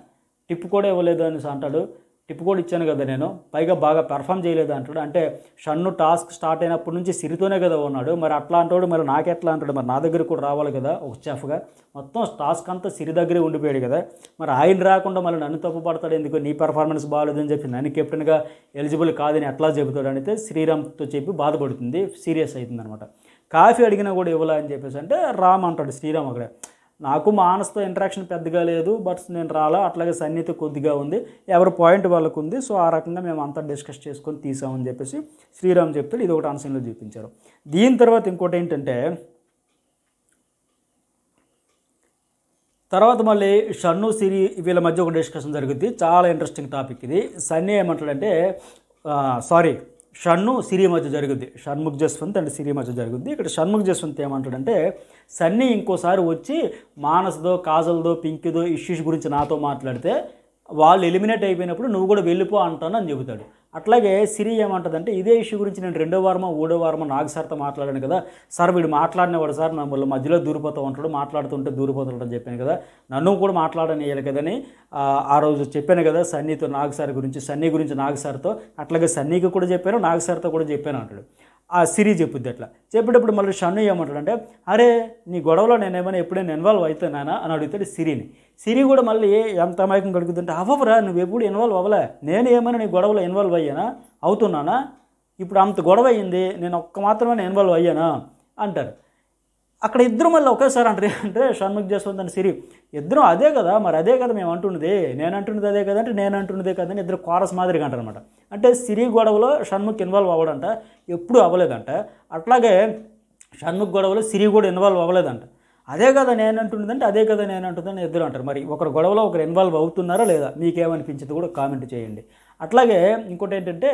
టిప్ కూడా ఇవ్వలేదు అనేసి అంటాడు టిప్ కూడా ఇచ్చాను కదా నేను పైగా బాగా పెర్ఫామ్ చేయలేదు అంటాడు అంటే షన్ను టాస్క్ స్టార్ట్ అయినప్పటి నుంచి సిరితోనే కదా ఉన్నాడు మరి అట్లా అంటాడు మరి నాకెట్లా అంటాడు మరి నా దగ్గర కూడా రావాలి కదా ఒక చెఫ్గా మొత్తం టాస్క్ అంతా సిరి దగ్గరే ఉండిపోయాడు కదా మరి ఆయన రాకుండా మళ్ళీ నన్ను తప్పు పడతాడు ఎందుకు నీ పెర్ఫార్మెన్స్ బాగాలేదని చెప్పి నన్ను కెప్టెన్గా ఎలిజిబుల్ కాదని ఎట్లా చెబుతాడు అయితే శ్రీరామ్తో చెప్పి బాధపడుతుంది సీరియస్ అవుతుంది అనమాట కాఫీ అడిగినా కూడా ఇవ్వాలని చెప్పేసి అంటే రామ్ అంటాడు శ్రీరామ్ అక్కడ నాకు ఆనస్తో ఇంటరాక్షన్ పెద్దగా లేదు బట్ నేను రాలో అట్లాగే సన్నిహిత కొద్దిగా ఉంది ఎవరి పాయింట్ వాళ్ళకు ఉంది సో ఆ రకంగా మేము అంతా డిస్కస్ చేసుకొని తీసామని చెప్పేసి శ్రీరామ్ చెప్తాడు ఇది ఒకటి ఆన్సన్లో చూపించారు దీని తర్వాత ఇంకోటి ఏంటంటే తర్వాత మళ్ళీ షన్ను సిరి వీళ్ళ మధ్య ఒక డిస్కషన్ జరుగుద్ది చాలా ఇంట్రెస్టింగ్ టాపిక్ ఇది సన్నీ ఏమంటాడంటే సారీ షన్ను సిరి మధ్య జరుగుద్ది షణ్ముఖ్ జస్వంత్ అండ్ సిరి మధ్య జరుగుద్ది ఇక్కడ షణ్ముఖ్ జస్వంత్ ఏమంటాడంటే సన్నీ ఇంకోసారి వచ్చి మానసదో కాజల్దో పింకిదో ఇష్యూస్ గురించి నాతో మాట్లాడితే వాళ్ళు ఎలిమినేట్ అయిపోయినప్పుడు నువ్వు కూడా వెళ్ళిపో అంటాను అని చెబుతాడు అట్లాగే సిరి ఏమంటుందంటే ఇదే ఇష్యూ గురించి నేను రెండో వారమో మూడో వారమో నాకు సార్తో మాట్లాడాను కదా సార్ వీడు మాట్లాడినవాడు సార్ మమ్మల్ని మధ్యలో దూరిపోతూ ఉంటాడు మాట్లాడుతుంటే దూరిపోతుంటాడు చెప్పాను కదా నన్ను కూడా మాట్లాడనియాలి కదని ఆ రోజు చెప్పాను కదా సన్నీతో నాగ్ సార్ గురించి సన్నీ గురించి నాగ్ సార్తో అట్లాగే సన్నీకి కూడా చెప్పాను నాగ్ సార్తో కూడా చెప్పాను అంటాడు ఆ సిరి చెప్పుద్ది అట్లా చెప్పేటప్పుడు మళ్ళీ షన్ను ఏమంటాడంటే అరే నీ గొడవలో నేను ఏమైనా ఎప్పుడైనా ఇన్వాల్వ్ అవుతానా అని అడుగుతాడు సిరిని సిరి కూడా మళ్ళీ ఎంత మైకం కడుగుతుంటే అవ్వరా నువ్వు ఎప్పుడు ఇన్వాల్వ్ అవ్వలే నేను ఏమైనా నీ గొడవలో ఇన్వాల్వ్ అయ్యానా అవుతున్నానా ఇప్పుడు అంత గొడవ అయింది నేను ఒక్క మాత్రమే ఇన్వాల్వ్ అయ్యానా అంటారు అక్కడ ఇద్దరు మళ్ళీ ఒకేసారి అంటారు అంటే షణ్ముఖ్ జస్వంత్ అని సిరి ఇద్దరం అదే కదా మరి అదే కదా మేము అంటున్నది నేను అంటున్నది అదే కదా అంటే నేను అంటున్నదే కదా అని ఇద్దరు కోరస్ మాదిరిగా అంటారనమాట అంటే సిరి గొడవలో షణ్ముఖ్ ఇన్వాల్వ్ అవ్వడంట ఎప్పుడూ అవ్వలేదంట అట్లాగే షణ్ముఖ్ గొడవలో సిరి కూడా ఇన్వాల్వ్ అవ్వలేదంట అదే కదా నేను అంటే అదే కదా నేను అంటుందని ఇద్దరు అంటారు మరి ఒకరు గొడవలో ఒకరు ఇన్వాల్వ్ అవుతున్నారా లేదా మీకేమనిపించింది కూడా కామెంట్ చేయండి అట్లాగే ఇంకోటి ఏంటంటే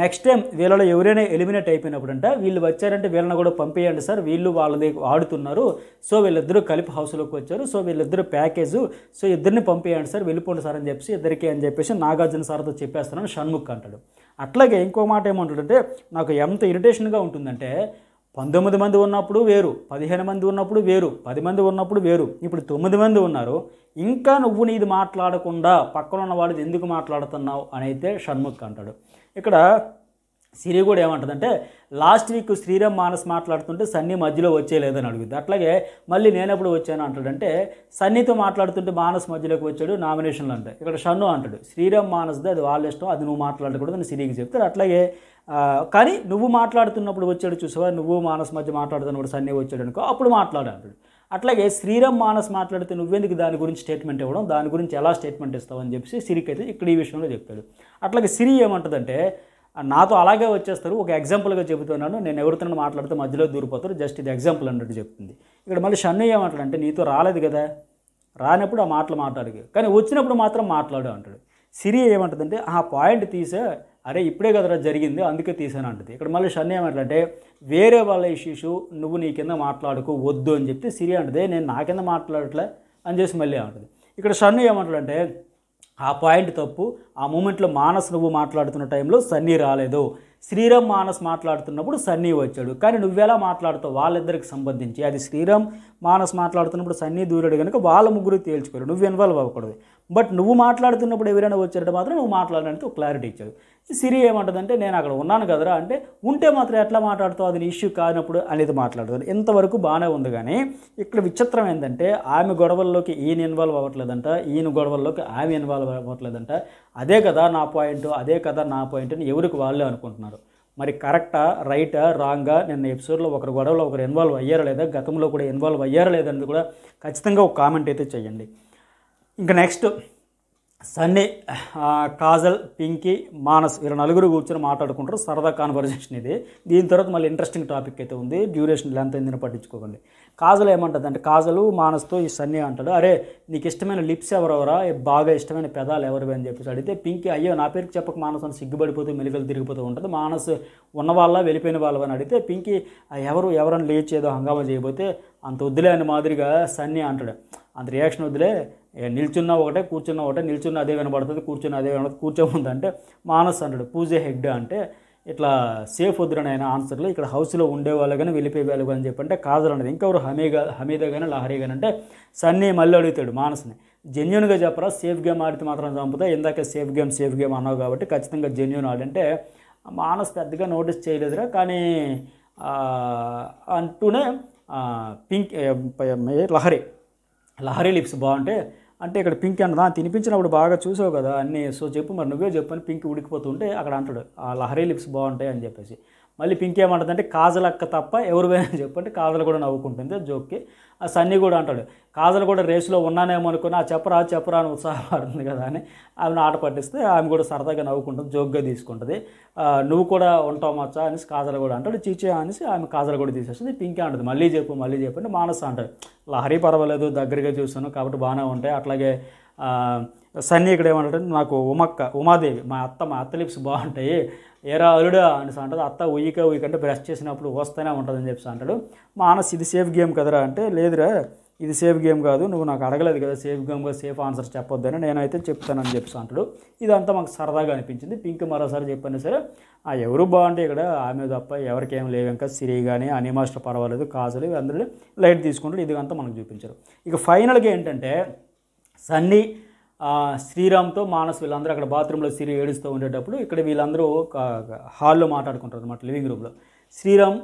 నెక్స్ట్ టైం వీళ్ళలో ఎవరైనా ఎలిమినేట్ అయిపోయినప్పుడు అంటే వీళ్ళు వచ్చారంటే వీళ్ళని కూడా పంపేయండి సార్ వీళ్ళు వాళ్ళది ఆడుతున్నారు సో వీళ్ళిద్దరూ కలిపి హౌస్లోకి వచ్చారు సో వీళ్ళిద్దరూ ప్యాకేజ్ సో ఇద్దరిని పంపేయండి సార్ వెళ్ళిపోండి సార్ అని చెప్పేసి ఇద్దరికి అని చెప్పేసి నాగార్జున సార్తో చెప్పేస్తున్నాను షణ్ముఖ్ అంటాడు అట్లాగే ఇంకో మాట ఏమంటాడంటే నాకు ఎంత ఇరిటేషన్గా ఉంటుందంటే పంతొమ్మిది మంది ఉన్నప్పుడు వేరు పదిహేను మంది ఉన్నప్పుడు వేరు పది మంది ఉన్నప్పుడు వేరు ఇప్పుడు తొమ్మిది మంది ఉన్నారు ఇంకా నువ్వు నీది మాట్లాడకుండా పక్కన ఉన్న వాళ్ళది ఎందుకు మాట్లాడుతున్నావు అని అయితే షణ్ముఖ్ అంటాడు ఇక్కడ సిరి కూడా ఏమంటుందంటే లాస్ట్ వీక్ శ్రీరామ్ మానస్ మాట్లాడుతుంటే సన్నీ మధ్యలో వచ్చేయలేదని అడుగుద్ది అట్లాగే మళ్ళీ నేను ఎప్పుడు వచ్చాను అంటాడంటే సన్నీతో మాట్లాడుతుంటే మానస్ మధ్యలోకి వచ్చాడు నామినేషన్లు అంటే ఇక్కడ షన్ను అంటాడు శ్రీరామ్ మానస్ది అది వాళ్ళ ఇష్టం అది నువ్వు మాట్లాడకూడదు అని సిరికి చెప్తాడు అట్లాగే కానీ నువ్వు మాట్లాడుతున్నప్పుడు వచ్చాడు చూసావా నువ్వు మానస్ మధ్య మాట్లాడుతున్నప్పుడు సన్నీ వచ్చాడు అనుకో అప్పుడు మాట్లాడాడు అంటాడు అట్లాగే శ్రీరామ్ మానస్ మాట్లాడితే నువ్వెందుకు దాని గురించి స్టేట్మెంట్ ఇవ్వడం దాని గురించి ఎలా స్టేట్మెంట్ ఇస్తావు అని చెప్పి సిరికి అయితే ఇక్కడ ఈ విషయంలో చెప్తాడు అట్లాగే సిరి ఏమంటుందంటే నాతో అలాగే వచ్చేస్తారు ఒక ఎగ్జాంపుల్గా చెబుతున్నాను నేను ఎవరితో మాట్లాడితే మధ్యలో దూరిపోతారు జస్ట్ ఇది ఎగ్జాంపుల్ అన్నట్టు చెప్తుంది ఇక్కడ మళ్ళీ షన్ను ఏమంటాడంటే నీతో రాలేదు కదా రానప్పుడు ఆ మాటలు మాట్లాడు కానీ వచ్చినప్పుడు మాత్రం మాట్లాడు అంటాడు సిరి ఏమంటుందంటే ఆ పాయింట్ తీసే అరే ఇప్పుడే కదరా జరిగింది అందుకే తీసాను అంటది ఇక్కడ మళ్ళీ షన్ ఏమంటే వేరే వాళ్ళ ఇష్యూస్ నువ్వు నీ కింద మాట్లాడుకో వద్దు అని చెప్తే సిరి అంటదే నేను నా కింద మాట్లాడట్లే అని చేసి మళ్ళీ ఏమంటది ఇక్కడ షన్ను ఏమంటాడంటే ఆ పాయింట్ తప్పు ఆ మూమెంట్లో మానస్ నువ్వు మాట్లాడుతున్న టైంలో సన్నీ రాలేదు శ్రీరామ్ మానస్ మాట్లాడుతున్నప్పుడు సన్నీ వచ్చాడు కానీ నువ్వెలా మాట్లాడుతావు వాళ్ళిద్దరికి సంబంధించి అది శ్రీరామ్ మానస్ మాట్లాడుతున్నప్పుడు సన్నీ దూరాడు కనుక వాళ్ళ ముగ్గురు తేల్చుకోరు నువ్వు ఇన్వాల్వ్ అవ్వకూడదు బట్ నువ్వు మాట్లాడుతున్నప్పుడు ఎవరైనా వచ్చారంటే మాత్రం నువ్వు మాట్లాడడానికి ఒక క్లారిటీ ఇచ్చాడు సిరి ఏమంటుందంటే నేను అక్కడ ఉన్నాను కదరా అంటే ఉంటే మాత్రం ఎట్లా మాట్లాడుతావు అది ఇష్యూ కానప్పుడు అనేది మాట్లాడుతుంది ఇంతవరకు బాగానే ఉంది కానీ ఇక్కడ విచిత్రం ఏంటంటే ఆమె గొడవల్లోకి ఈయన ఇన్వాల్వ్ అవ్వట్లేదంట ఈయన గొడవల్లోకి ఆమె ఇన్వాల్వ్ అవ్వట్లేదంట అదే కదా నా పాయింట్ అదే కదా నా పాయింట్ అని ఎవరికి వాళ్ళే అనుకుంటున్నారు మరి కరెక్టా రైటా రాంగా నిన్న ఎపిసోడ్లో ఒకరు గొడవలో ఒకరు ఇన్వాల్వ్ అయ్యారా లేదా గతంలో కూడా ఇన్వాల్వ్ అయ్యారా లేదన్నది కూడా ఖచ్చితంగా ఒక కామెంట్ అయితే చేయండి ఇంకా నెక్స్ట్ సన్నీ కాజల్ పింకీ మానస్ వీరు నలుగురు కూర్చొని మాట్లాడుకుంటారు సరదా కాన్వర్జేషన్ ఇది దీని తర్వాత మళ్ళీ ఇంట్రెస్టింగ్ టాపిక్ అయితే ఉంది డ్యూరేషన్ లెంత్ అయిందని పట్టించుకోకండి కాజల్ ఏమంటుంది అంటే కాజలు మానస్తో ఈ సన్నీ అంటాడు అరే నీకు ఇష్టమైన లిప్స్ ఎవరెవరా బాగా ఇష్టమైన పెదాలు ఎవరివి అని చెప్పేసి అడిగితే పింకీ అయ్యో నా పేరుకి చెప్పక మానస్ అని సిగ్గుపడిపోతూ మెలికలు తిరిగిపోతూ ఉంటుంది మానస్ ఉన్న వాళ్ళ వెళ్ళిపోయిన వాళ్ళ అని అడిగితే పింకీ ఎవరు ఎవరని లేచేదో హంగామా చేయబోతే అంత వద్దులే అని మాదిరిగా సన్నీ అంటాడు అంత రియాక్షన్ వద్దులే నిల్చున్న ఒకటే కూర్చున్న ఒకటే నిల్చున్న అదే వినబడుతుంది కూర్చున్న అదే కనబడుతుంది అంటే మానస్ అంటాడు పూజ హెడ్ అంటే ఇట్లా సేఫ్ వద్దురనైన ఆన్సర్లో ఇక్కడ హౌస్లో ఉండేవాళ్ళు కానీ వెళ్ళిపోయేవాళ్ళు కానీ చెప్పంటే కాజల్ అనేది ఇంకెవరు హమీగా హమీద కానీ లహరి కానీ అంటే సన్నీ మళ్ళీ అడుగుతాడు మానస్ని జెన్యున్గా చెప్పరా సేఫ్ గేమ్ ఆడితే మాత్రం చంపుతా ఇందాక సేఫ్ గేమ్ సేఫ్ గేమ్ అన్నావు కాబట్టి ఖచ్చితంగా జెన్యున్ ఆడంటే మానస్ పెద్దగా నోటీస్ చేయలేదురా కానీ అంటూనే పింక్ లహరి లహరీ లిప్స్ బాగుంటే అంటే ఇక్కడ పింక్ అంటదా తినిపించినప్పుడు బాగా చూసావు కదా అన్నీ సో చెప్పు మరి నువ్వే చెప్పు అని పింక్ ఉడికిపోతుంటే అక్కడ అంటాడు ఆ లహరీ లిప్స్ బాగుంటాయి అని చెప్పేసి మళ్ళీ పింక్ ఏమంటుందంటే కాజలక్క తప్ప ఎవరు వేయని చెప్పంటే కాజలు కూడా నవ్వుకుంటుంది జోక్కి సన్నీ కూడా అంటాడు కాజల్ కూడా రేసులో ఉన్నానేమో అనుకుని ఆ చెప్పరా చెప్పరా అని ఉత్సాహపడుతుంది కదా అని ఆమెను ఆట పట్టిస్తే ఆమె కూడా సరదాగా నవ్వుకుంటుంది జోక్గా తీసుకుంటుంది నువ్వు కూడా ఉంటావు మచ్చా అనేసి కాజల్ కూడా అంటాడు చీచే అనేసి ఆమె కాజల్ కూడా తీసేస్తుంది పింకే అంటుంది మళ్ళీ చెప్పు మళ్ళీ చెప్పు అంటే మానస అంటాడు లహరి పర్వాలేదు దగ్గరగా చూస్తాను కాబట్టి బాగానే ఉంటాయి అట్లాగే సన్నీ ఇక్కడ ఏమంటాడు నాకు ఉమక్క ఉమాదేవి మా అత్త మా అత్త లిప్స్ బాగుంటాయి ఏరా అలుడా అని అంటాడు అత్త ఉయ్యక అంటే బ్రష్ చేసినప్పుడు వస్తూనే ఉంటుందని చెప్పి అంటాడు మా ఆనస్ ఇది సేఫ్ గేమ్ కదరా అంటే లేదురా ఇది సేఫ్ గేమ్ కాదు నువ్వు నాకు అడగలేదు కదా సేఫ్ గేమ్ కాదు సేఫ్ ఆన్సర్ చెప్పొద్దని నేనైతే చెప్తానని చెప్పి అంటాడు ఇదంతా మాకు సరదాగా అనిపించింది పింక్ మరోసారి చెప్పినా సరే ఆ ఎవరు బాగుంటే ఇక్కడ ఆమె తప్ప ఎవరికేం లేవు ఇంకా సిరి కానీ అని మాస్టర్ పర్వాలేదు కాజులు అందరూ లైట్ తీసుకుంటారు ఇదిగంతా మనకు చూపించారు ఇక ఫైనల్గా ఏంటంటే సన్నీ శ్రీరామ్తో మానస్ వీళ్ళందరూ అక్కడ బాత్రూంలో సిరి ఏడుస్తూ ఉండేటప్పుడు ఇక్కడ వీళ్ళందరూ ఒక హాల్లో మాట్లాడుకుంటారు అనమాట లివింగ్ రూమ్లో శ్రీరామ్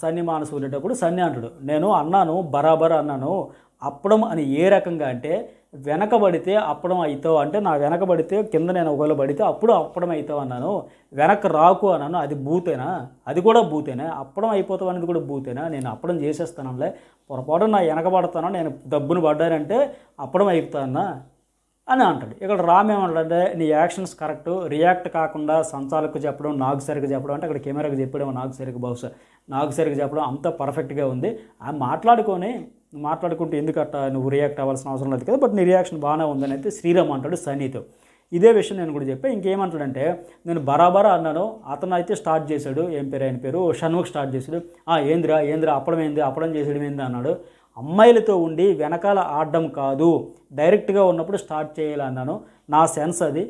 సన్ని మానస్ ఉండేటప్పుడు సన్ని అంటాడు నేను అన్నాను బరాబర్ అన్నాను అప్పడం అని ఏ రకంగా అంటే వెనకబడితే అప్పడం అవుతావు అంటే నా వెనకబడితే కింద నేను ఒకవేళ పడితే అప్పుడు అప్పడం అవుతావు అన్నాను వెనక రాకు అన్నాను అది బూతేనా అది కూడా బూతేనా అప్పడం అయిపోతావు అనేది కూడా బూతేనా నేను అప్పడం చేసేస్తానంలే పొరపాటు నా వెనకబడతాను నేను దబ్బును పడ్డానంటే అప్పడం అయిపోతానా అని అంటాడు ఇక్కడ రామేమంటే నీ యాక్షన్స్ కరెక్ట్ రియాక్ట్ కాకుండా సంచాలకు చెప్పడం నాకు సరిగ్గా చెప్పడం అంటే అక్కడ కెమెరాకు చెప్పడం నాకు సరిగ్గా బహుశా నాకు సరిగ్గా చెప్పడం అంత పర్ఫెక్ట్గా ఉంది ఆ మాట్లాడుకొని మాట్లాడుకుంటూ అట్ట నువ్వు రియాక్ట్ అవ్వాల్సిన అవసరం లేదు కదా బట్ నీ రియాక్షన్ బాగానే ఉందని అయితే శ్రీరామ్ అంటాడు సనీతో ఇదే విషయం నేను కూడా చెప్పి ఇంకేమంటాడంటే నేను బరాబరా అన్నాను అతను అయితే స్టార్ట్ చేశాడు ఏం పేరు ఆయన పేరు షణ్ముఖ్ స్టార్ట్ చేశాడు ఏంద్రా ఏంద్ర అప్పడం ఏంది అప్పడం చేసేయడం ఏంది అన్నాడు అమ్మాయిలతో ఉండి వెనకాల ఆడడం కాదు డైరెక్ట్గా ఉన్నప్పుడు స్టార్ట్ చేయాలన్నాను నా సెన్స్ అది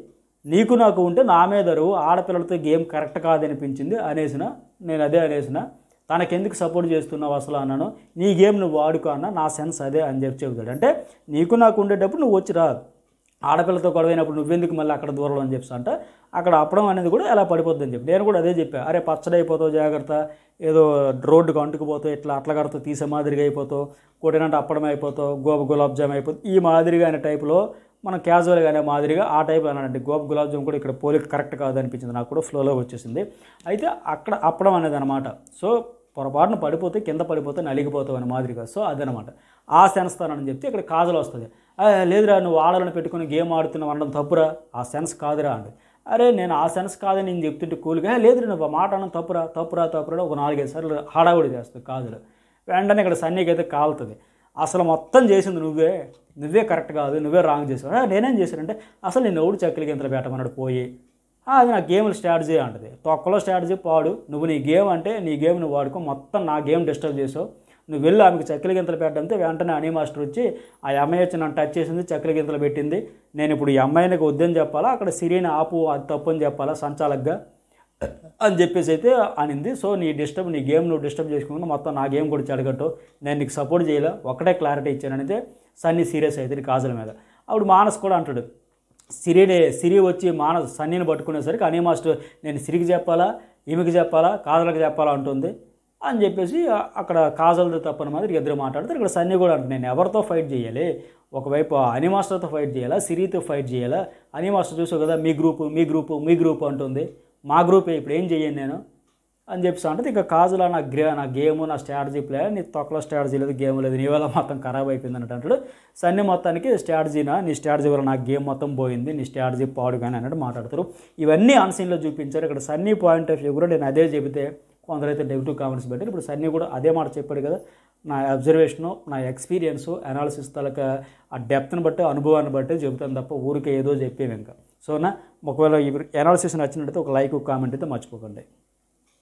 నీకు నాకు ఉంటే నా మీదరు ఆడపిల్లలతో గేమ్ కరెక్ట్ కాదనిపించింది అనేసిన నేను అదే అనేసిన తనకెందుకు సపోర్ట్ చేస్తున్నావు అసలు అన్నాను నీ గేమ్ నువ్వు ఆడుకో అన్న నా సెన్స్ అదే అని చెప్పి చెబుతాడు అంటే నీకు నాకు ఉండేటప్పుడు నువ్వు వచ్చి రాదు ఆడపిల్లతో గొడవైనప్పుడు నువ్వెందుకు మళ్ళీ అక్కడ దూరంలో అని చెప్పి అంటే అక్కడ అప్పడం అనేది కూడా ఎలా పడిపోద్ది అని చెప్పి నేను కూడా అదే చెప్పాను అరే పచ్చడి అయిపోతావు జాగ్రత్త ఏదో రోడ్డుకు అంటుకుపోతావు ఇట్లా అట్ల కడతావు తీసే మాదిరిగా అయిపోతావు కొట్టినట్టు అప్పడం అయిపోతావు గోబ గులాబ్ జామ్ అయిపోతుంది ఈ మాదిరిగా అనే టైప్లో మనం క్యాజువల్గా అనే మాదిరిగా ఆ టైప్ అనండి గోపు గులాబ్ జామ్ కూడా ఇక్కడ పోలిక కరెక్ట్ కాదు అనిపించింది నాకు కూడా ఫ్లోలో వచ్చేసింది అయితే అక్కడ అప్పడం అనేది అనమాట సో పొరపాటున పడిపోతే కింద పడిపోతే నలిగిపోతావు అనే మాదిరిగా సో అదనమాట ఆ సెన్స్ అని చెప్తే ఇక్కడ కాజలు వస్తుంది లేదురా నువ్వు ఆడాలని పెట్టుకుని గేమ్ ఆడుతున్నావు అనడం తప్పురా ఆ సెన్స్ కాదురా అండి అరే నేను ఆ సెన్స్ కాదని నేను చెప్తుంటే కూల్గా లేదు నువ్వు మాట అనడం తప్పురా తప్పురా తప్పురా ఒక నాలుగైదు సార్లు హడావుడి చేస్తావు కాదురా వెంటనే ఇక్కడ సన్నీకి అయితే కాలుతుంది అసలు మొత్తం చేసింది నువ్వే నువ్వే కరెక్ట్ కాదు నువ్వే రాంగ్ చేసావు నేనేం చేశానంటే అసలు నేను ఎవడు చక్కలకి గింతలు పెట్టమన్నాడు పోయి అది నా గేమ్లు స్ట్రాటజీ అంటది తొక్కలో స్ట్రాటజీ పాడు నువ్వు నీ గేమ్ అంటే నీ గేమ్ నువ్వు వాడుకో మొత్తం నా గేమ్ డిస్టర్బ్ చేసావు నువ్వు వెళ్ళి ఆమెకు చక్కెర గింతలు పెట్టడంతో వెంటనే అనీ మాస్టర్ వచ్చి ఆ అమ్మాయి వచ్చి నన్ను టచ్ చేసింది చక్కెర గింతలు పెట్టింది నేను ఇప్పుడు ఈ అమ్మాయినికి వద్దని చెప్పాలా అక్కడ సిరీని ఆపు అది తప్పు అని చెప్పాలా సంచాలకుగా అని చెప్పేసి అయితే అనింది సో నీ డిస్టర్బ్ నీ గేమ్ నువ్వు డిస్టర్బ్ చేసుకున్నా మొత్తం నా గేమ్ కూడా చెడగట్టు నేను నీకు సపోర్ట్ చేయలే ఒకటే క్లారిటీ ఇచ్చాను అయితే సన్నీ సీరియస్ అవుతుంది కాజల మీద అప్పుడు మానస్ కూడా అంటాడు సిరినే సిరి వచ్చి మానస్ సన్నీని పట్టుకునేసరికి అనీ మాస్టర్ నేను సిరికి చెప్పాలా ఈమెకి చెప్పాలా కాజలకు చెప్పాలా అంటుంది అని చెప్పేసి అక్కడ కాజల్ తప్పని మాదిరి ఇద్దరు మాట్లాడతారు ఇక్కడ సన్నీ కూడా అంటే నేను ఎవరితో ఫైట్ చేయాలి ఒకవైపు అని మాస్టర్తో ఫైట్ చేయాలా సిరీతో ఫైట్ చేయాలా అని మాస్టర్ చూసావు కదా మీ గ్రూపు మీ గ్రూపు మీ గ్రూప్ అంటుంది మా గ్రూపే ఇప్పుడు ఏం చేయను నేను అని చెప్పేసి అంటే ఇంకా కాజులా నా గ్రే నా గేమ్ నా స్ట్రాటజీ ప్లే నీ తొక్కలో స్ట్రాటజీ లేదు గేమ్ లేదు నీ వల్ల మొత్తం ఖరాబ్ అయిపోయింది అన్నట్టు అంటాడు సన్నీ మొత్తానికి స్ట్రాటజీనా నీ స్ట్రాటజీ వల్ల నా గేమ్ మొత్తం పోయింది నీ స్ట్రాటజీ పాడు కానీ అన్నట్టు మాట్లాడతారు ఇవన్నీ ఆన్సీన్లో చూపించారు ఇక్కడ సన్నీ పాయింట్ ఆఫ్ వ్యూ కూడా నేను అదే చెబితే కొందరైతే నెగిటివ్ కామెంట్స్ పెట్టారు ఇప్పుడు సన్నీ కూడా అదే మాట చెప్పాడు కదా నా అబ్జర్వేషను నా ఎక్స్పీరియన్సు అనాలిసిస్ తలక ఆ డెప్త్ని బట్టి అనుభవాన్ని బట్టి చెబుతాను తప్ప ఊరికే ఏదో చెప్పేవి ఇంకా సో నా ఒకవేళ అనాలిసిస్ నచ్చినట్టయితే ఒక లైక్ కామెంట్ అయితే మర్చిపోకండి